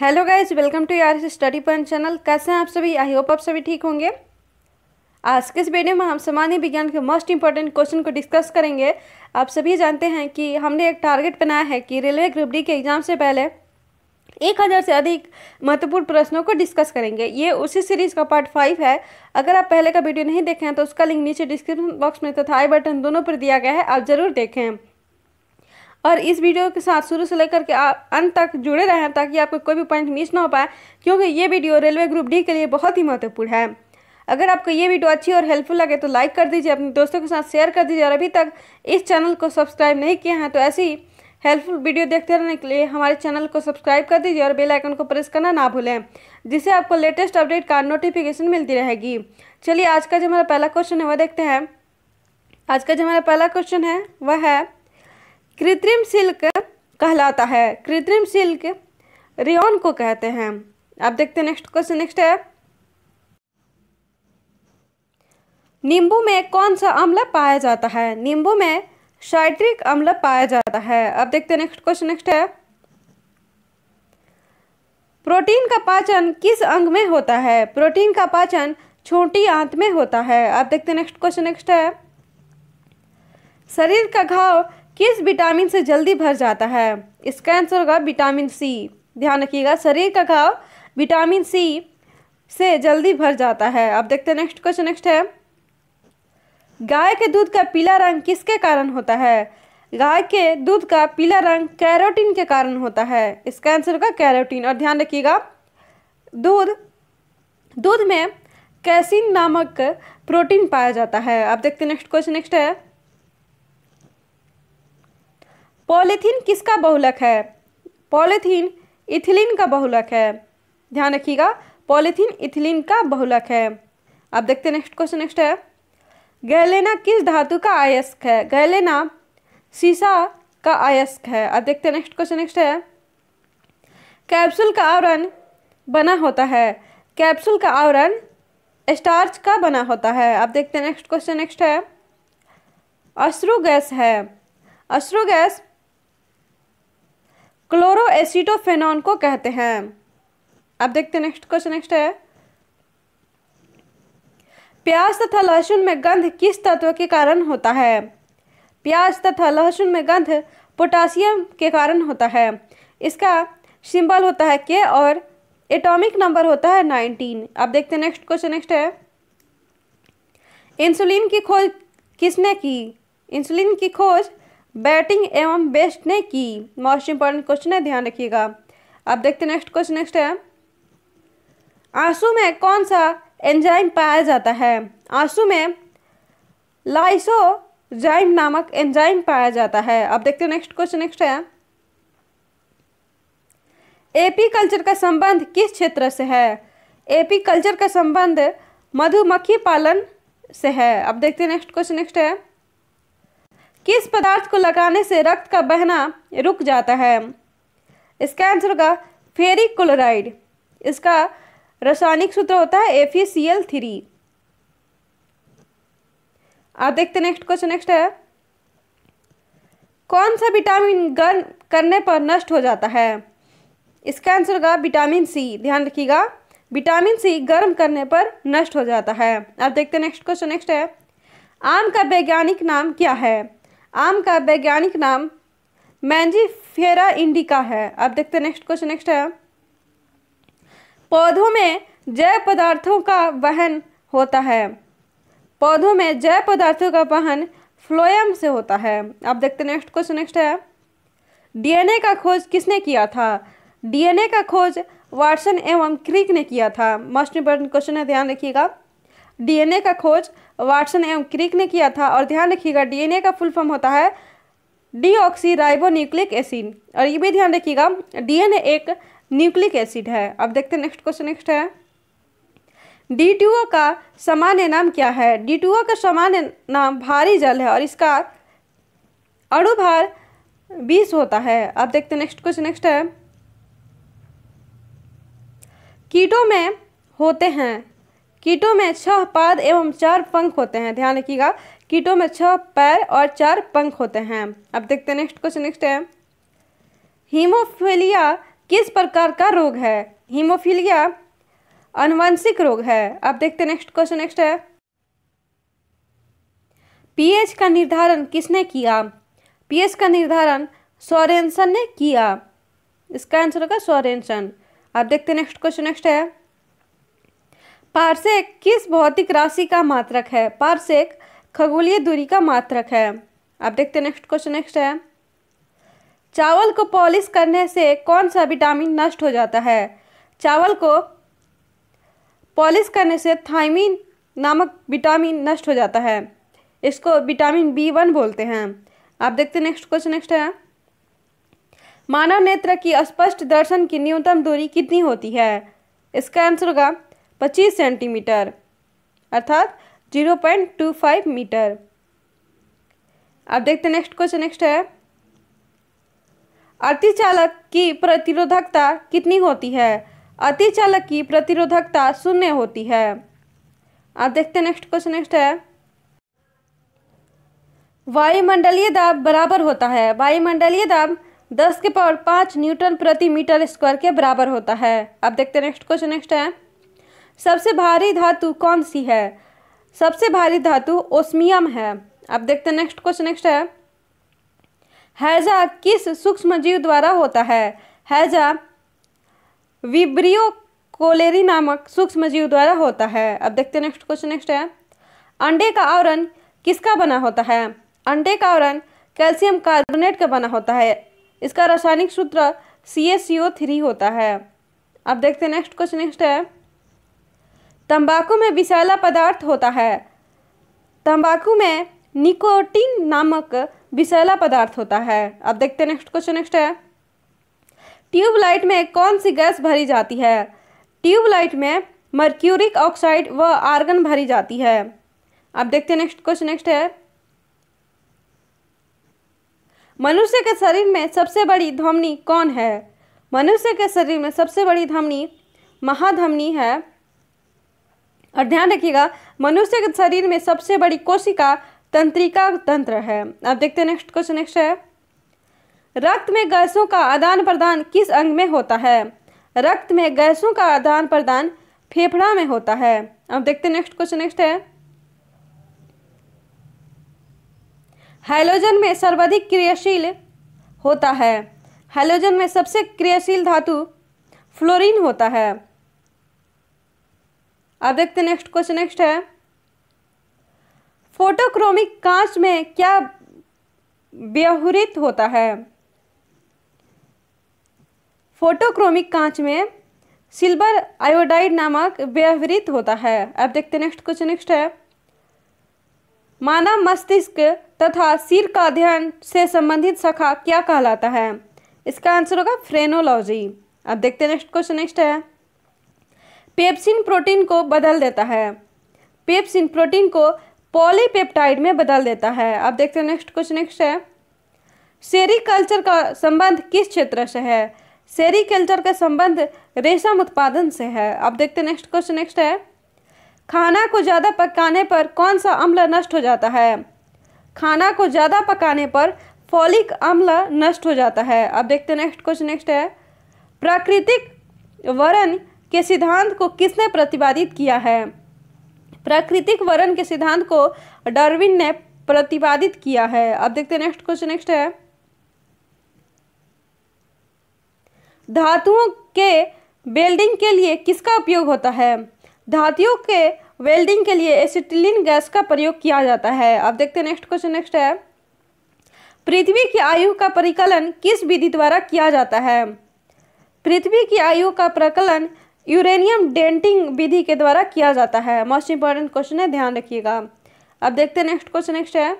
hello guys welcome to यार study point channel कैसे हैं आप सभी आई होप आप सभी ठीक होंगे आज के इस वीडियो में हम सामान्य विज्ञान के मोस्ट इंपॉर्टेंट क्वेश्चन को डिस्कस करेंगे आप सभी जानते हैं कि हमने एक टारगेट बनाया है कि रेलवे ग्रुप डी के एग्जाम से पहले एक हज़ार से अधिक महत्वपूर्ण प्रश्नों को डिस्कस करेंगे ये उसी सीरीज़ का पार्ट फाइव है अगर आप पहले का वीडियो नहीं देखें तो उसका लिंक नीचे डिस्क्रिप्शन बॉक्स में तथा आई बटन दोनों पर दिया गया है आप ज़रूर देखें और इस वीडियो के साथ शुरू से लेकर के आप अंत तक जुड़े रहें ताकि आपको कोई भी पॉइंट मिस ना हो पाए क्योंकि ये वीडियो रेलवे ग्रुप डी के लिए बहुत ही महत्वपूर्ण है अगर आपको ये वीडियो अच्छी और हेल्पफुल लगे तो लाइक कर दीजिए अपने दोस्तों के साथ शेयर कर दीजिए और अभी तक इस चैनल को सब्सक्राइब नहीं किया है तो ऐसी हेल्पफुल वीडियो देखते रहने के लिए हमारे चैनल को सब्सक्राइब कर दीजिए और बेल आइकन को प्रेस करना ना भूलें जिससे आपको लेटेस्ट अपडेट का नोटिफिकेशन मिलती रहेगी चलिए आज का जो हमारा पहला क्वेश्चन है वह देखते हैं आज का जो हमारा पहला क्वेश्चन है वह है कृत्रिम सिल्क कहलाता है कृत्रिम सिल्क रियोन को कहते हैं आप देखते हैं नेक्स्ट क्वेश्चन नेक्स्ट है नींबू में कौन सा अम्ल पाया जाता है नींबू में साइट्रिक अम्ल पाया जाता है अब देखते हैं नेक्स्ट क्वेश्चन नेक्स्ट है प्रोटीन का पाचन किस अंग में होता है प्रोटीन का पाचन छोटी आंत में होता है आप देखते हैं नेक्स्ट क्वेश्चन नेक्स्ट है शरीर का घाव किस विटामिन से जल्दी भर जाता है इसका आंसर होगा विटामिन सी ध्यान रखिएगा शरीर का घाव विटामिन सी से जल्दी भर जाता है अब देखते हैं नेक्स्ट क्वेश्चन नेक्स्ट है गाय के दूध का पीला रंग किसके कारण होता है गाय के दूध का पीला रंग कैरोटीन के कारण होता है इसका आंसर होगा कैरोटीन और ध्यान रखिएगा दूध दूध में कैसिन नामक प्रोटीन पाया जाता है अब देखते हैं नेक्स्ट क्वेश्चन नेक्स्ट है पॉलीथीन किसका बहुलक है पॉलीथीन इथिलीन का बहुलक है ध्यान रखिएगा पॉलीथीन इथिलीन का बहुलक है अब देखते नेक्स्ट क्वेश्चन नेक्स्ट है गैलेना किस धातु का आयस्क है गैलेना शीशा का आयस्क है अब देखते हैं नेक्स्ट क्वेश्चन नेक्स्ट है कैप्सूल का आवरण बना होता है कैप्सूल का आवरण स्टार्च का बना होता है अब देखते हैं नेक्स्ट क्वेश्चन नेक्स्ट है अश्रु गैस है अश्रु गैस क्लोरोएसिटोफेनॉन को कहते हैं अब देखते हैं नेक्स्ट क्वेश्चन नेक्स्ट है प्याज तथा लहसुन में गंध किस तत्व के कारण होता है प्याज तथा लहसुन में गंध पोटासियम के कारण होता है इसका सिंबल होता है के और एटॉमिक नंबर होता है नाइनटीन अब देखते हैं नेक्स्ट क्वेश्चन नेक्स्ट है इंसुलिन की खोज किसने की इंसुलिन की खोज बैटिंग एवं बेस्ट ने की मोस्ट इंपॉर्टेंट क्वेश्चन है ध्यान रखिएगा अब देखते नेक्स्ट क्वेश्चन नेक्स्ट है आंसू में कौन सा एंजाइम पाया जाता है आंसू में लाइसोजाइम नामक एंजाइम पाया जाता है अब देखते हैं नेक्स्ट क्वेश्चन नेक्स्ट है एपी कल्चर का संबंध किस क्षेत्र से है एपी कल्चर का संबंध मधुमक्खी पालन से है अब देखते हैं नेक्स्ट क्वेश्चन नेक्स्ट है किस पदार्थ को लगाने से रक्त का बहना रुक जाता है इसका आंसर होगा फेरिक क्लोराइड इसका रासायनिक सूत्र होता है एफ सी एल थ्री आप देखते नेक्स्ट क्वेश्चन नेक्स्ट है कौन सा विटामिन गर्म करने पर नष्ट हो जाता है इसका आंसर होगा विटामिन सी ध्यान रखिएगा विटामिन सी गर्म करने पर नष्ट हो जाता है आप देखते नेक्स्ट क्वेश्चन नेक्स्ट है आम का वैज्ञानिक नाम क्या है आम का वैज्ञानिक नाम मैंजी फेरा इंडिका है अब देखते हैं नेक्स्ट क्वेश्चन नेक्स्ट है पौधों में जैव पदार्थों का वहन होता है पौधों में जैव पदार्थों का वहन फ्लोएम से होता है अब देखते हैं नेक्स्ट क्वेश्चन नेक्स्ट है डीएनए का खोज किसने किया था डीएनए का खोज वाटसन एवं क्रिक ने किया था मोस्ट इम्पोर्टेंट क्वेश्चन है ध्यान रखिएगा डीएनए का खोज वाटसन एवं क्रिक ने किया था और ध्यान रखिएगा डीएनए का फुल फॉर्म होता है डी राइबोन्यूक्लिक एसिड और ये भी ध्यान रखिएगा डीएनए एक न्यूक्लिक एसिड है अब देखते हैं नेक्स्ट क्वेश्चन नेक्स्ट है डी का सामान्य नाम क्या है डी का सामान्य नाम भारी जल है और इसका अणुभार बीस होता है अब देखते हैं नेक्स्ट क्वेश्चन नेक्स्ट है कीटों में होते हैं कीटों में छह पाद एवं चार पंख होते हैं ध्यान रखिएगा कीटों में छह पैर और चार पंख होते हैं अब देखते हैं नेक्स्ट क्वेश्चन नेक्स्ट है हीमोफीलिया किस प्रकार का रोग है हीमोफीलिया अनुवंशिक रोग है अब देखते हैं नेक्स्ट क्वेश्चन नेक्स्ट है पीएच का निर्धारण किसने किया पीएच का निर्धारण सोरेन्सन ने किया इसका आंसर होगा सोरेन्सन अब देखते हैं नेक्स्ट क्वेश्चन नेक्स्ट है पार्सेक किस भौतिक राशि का मात्रक है पार्सेक खगोलीय दूरी का मात्रक है आप देखते नेक्स्ट क्वेश्चन नेक्स्ट है चावल को पॉलिश करने से कौन सा विटामिन नष्ट हो जाता है चावल को पॉलिश करने से थाइमिन नामक विटामिन नष्ट हो जाता है इसको विटामिन बी वन बोलते हैं आप देखते नेक्स्ट क्वेश्चन नेक्स्ट है मानव नेत्र की स्पष्ट दर्शन की न्यूनतम दूरी कितनी होती है इसका आंसर होगा पच्चीस सेंटीमीटर अर्थात zero point two five metre अब देखते नेक्स्ट क्वेश्चन नेक्स्ट है अतिचालक की प्रतिरोधकता कितनी होती है अतिचालक की प्रतिरोधकता शून्य होती है अब देखते नेक्स्ट क्वेश्चन नेक्स्ट है वायुमंडलीय दाब बराबर होता है वायुमंडलीय दाब दस के पावर पाँच न्यूटन प्रति मीटर स्क्वायर के बराबर होता है अब देखते नेक्स्ट क्वेश्चन नेक्स्ट है सबसे भारी धातु कौन सी है सबसे भारी धातु ओस्मियम है अब देखते हैं नेक्स्ट क्वेश्चन नेक्स्ट है हैजा किस सूक्ष्म जीव द्वारा होता है हैजा विब्रियो कोलेरी नामक सूक्ष्म जीव द्वारा होता है अब देखते हैं नेक्स्ट क्वेश्चन नेक्स्ट है अंडे का आवरण किसका बना होता है अंडे का आवरण कैल्शियम कार्बोनेट का बना होता है इसका रासायनिक सूत्र सी होता है अब देखते हैं नेक्स्ट क्वेश्चन नेक्स्ट है तंबाकू में विषैला पदार्थ होता है तंबाकू में निकोटीन नामक विषैला पदार्थ होता है अब देखते हैं नेक्स्ट क्वेश्चन नेक्स्ट है ट्यूबलाइट में कौन सी गैस भरी जाती है ट्यूबलाइट में मर्क्यूरिक ऑक्साइड व आर्गन भरी जाती है अब देखते हैं नेक्स्ट क्वेश्चन नेक्स्ट है मनुष्य के शरीर में सबसे बड़ी धमनी कौन है मनुष्य के शरीर में सबसे बड़ी धमनी महाधमनी है और ध्यान रखिएगा मनुष्य के शरीर में सबसे बड़ी कोशिका तंत्रिका तंत्र है अब देखते हैं नेक्स्ट क्वेश्चन नेक्स्ट है रक्त में गैसों का आदान प्रदान किस अंग में होता है रक्त में गैसों का आदान प्रदान फेफड़ा में होता है अब देखते हैं नेक्स्ट क्वेश्चन नेक्स्ट है हाइलोजन में सर्वाधिक क्रियाशील होता है हाइलोजन में सबसे क्रियाशील धातु फ्लोरीन होता है अब देखते नेक्स्ट क्वेश्चन नेक्स्ट है फोटोक्रोमिक कांच में क्या व्यवहित होता है फोटोक्रोमिक कांच में सिल्वर आयोडाइड नामक व्यवहित होता है अब देखते नेक्स्ट क्वेश्चन नेक्स्ट है मानव मस्तिष्क तथा सिर का अध्ययन से संबंधित शाखा क्या कहलाता है इसका आंसर होगा फ्रेनोलॉजी अब देखते नेक्स्ट क्वेश्चन नेक्स्ट है पेप्सिन प्रोटीन को बदल देता है पेप्सिन प्रोटीन को पॉलीपेप्टाइड में बदल देता है अब देखते हैं नेक्स्ट क्वेश्चन नेक्स्ट है सेरिकल्चर का संबंध किस क्षेत्र से है सेरिकल्चर का संबंध रेशम उत्पादन से है अब देखते हैं नेक्स्ट क्वेश्चन नेक्स्ट है खाना को ज़्यादा पकाने पर कौन सा अम्ल नष्ट हो जाता है खाना को ज़्यादा पकाने पर फॉलिक अम्ल नष्ट हो जाता है अब देखते हैं नेक्स्ट क्वेश्चन नेक्स्ट है प्राकृतिक वरण के सिद्धांत को किसने प्रतिपादित किया है प्राकृतिक वर्ण के सिद्धांत को डार्विन ने प्रतिपादित किया है अब देखते हैं नेक्स्ट क्वेश्चन नेक्स्ट है धातुओं के वेल्डिंग के लिए किसका उपयोग होता है धातुओं के वेल्डिंग के लिए एसिटिलिन गैस का प्रयोग किया जाता है अब देखते हैं नेक्स्ट क्वेश्चन नेक्स्ट है पृथ्वी की आयु का परिकलन किस विधि द्वारा किया जाता है पृथ्वी की आयु का प्रकलन यूरेनियम डेंटिंग विधि के द्वारा किया जाता है मोस्ट इंपॉर्टेंट क्वेश्चन है ध्यान रखिएगा अब देखते हैं नेक्स्ट क्वेश्चन नेक्स्ट है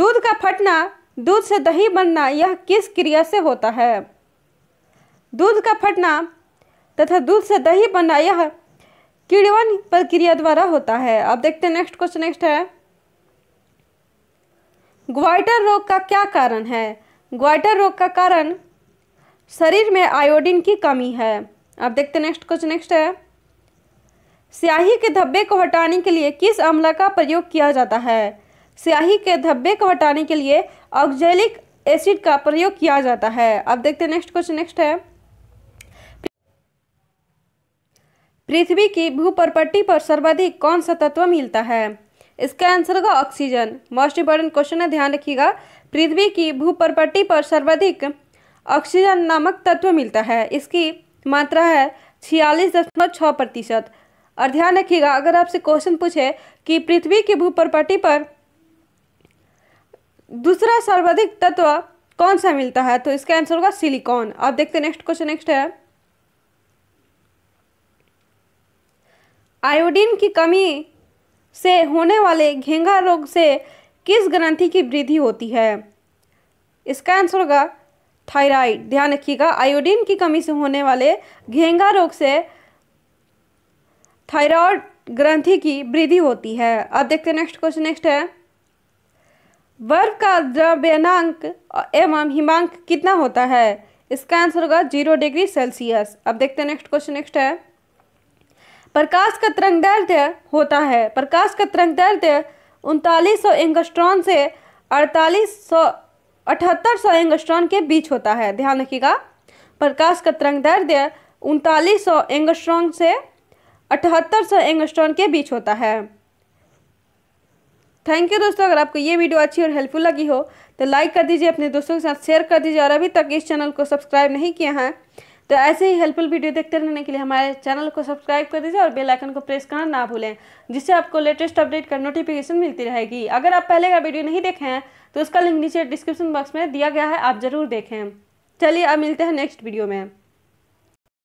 दूध का फटना दूध से दही बनना यह किस क्रिया से होता है दूध का फटना तथा दूध से दही बनना यह किड़वन प्रक्रिया द्वारा होता है अब देखते हैं नेक्स्ट क्वेश्चन नेक्स्ट है ग्वाइटर रोग का क्या कारण है ग्वाइटर रोग का कारण शरीर में आयोडीन की कमी है अब देखते नेक्स्ट क्वेश्चन नेक्स्ट है स्याही के धब्बे को हटाने के लिए किस अम्ल का प्रयोग किया जाता है स्याही के धब्बे को हटाने के लिए ऑक्जेलिक एसिड का प्रयोग किया जाता है अब देखते हैं नेक्स्ट क्वेश्चन नेक्स्ट है पृथ्वी की भूपरपट्टी पर सर्वाधिक कौन सा तत्व मिलता है इसका आंसर होगा ऑक्सीजन मोस्ट इंपॉर्टेंट क्वेश्चन है ध्यान रखिएगा पृथ्वी की भूपरपट्टी पर सर्वाधिक ऑक्सीजन नामक तत्व मिलता है इसकी मात्रा है छियालीस दशमलव छः प्रतिशत और ध्यान रखिएगा अगर आपसे क्वेश्चन पूछे कि पृथ्वी की भूपरपटी पर दूसरा सर्वाधिक तत्व कौन सा मिलता है तो इसका आंसर होगा सिलिकॉन आप देखते नेक्स्ट क्वेश्चन नेक्स्ट है आयोडीन की कमी से होने वाले घेंगा रोग से किस ग्रंथि की वृद्धि होती है इसका आंसर होगा थायराइड ध्यान रखिएगा आयोडीन की कमी से होने वाले घेंगा रोग से थायराइड ग्रंथि की वृद्धि होती है अब देखते हैं नेक्स्ट क्वेश्चन नेक्स्ट है वर्ग का द्रव्यनांक एवं हिमांक कितना होता है इसका आंसर होगा जीरो डिग्री सेल्सियस अब देखते हैं नेक्स्ट क्वेश्चन नेक्स्ट है प्रकाश का तरंग दैर्ध्य होता है प्रकाश का तरंग दैर्ध्य उनतालीस सौ एंगस्ट्रॉन से अड़तालीस सौ अठहत्तर सौ एंगस्ट्रॉन के बीच होता है ध्यान रखिएगा प्रकाश का तरंग दर्द उनतालीस सौ एंगस्ट्रॉन से अठहत्तर सौ एंगस्ट्रॉन के बीच होता है थैंक यू दोस्तों अगर आपको ये वीडियो अच्छी और हेल्पफुल लगी हो तो लाइक कर दीजिए अपने दोस्तों के साथ शेयर कर दीजिए और अभी तक इस चैनल को सब्सक्राइब नहीं किया है तो ऐसे ही हेल्पफुल वीडियो देखते रहने के लिए हमारे चैनल को सब्सक्राइब कर दीजिए और बेल आइकन को प्रेस करना ना भूलें जिससे आपको लेटेस्ट अपडेट का नोटिफिकेशन मिलती रहेगी अगर आप पहले का वीडियो नहीं देखें तो उसका लिंक नीचे डिस्क्रिप्शन बॉक्स में दिया गया है आप ज़रूर देखें चलिए अब मिलते हैं नेक्स्ट वीडियो में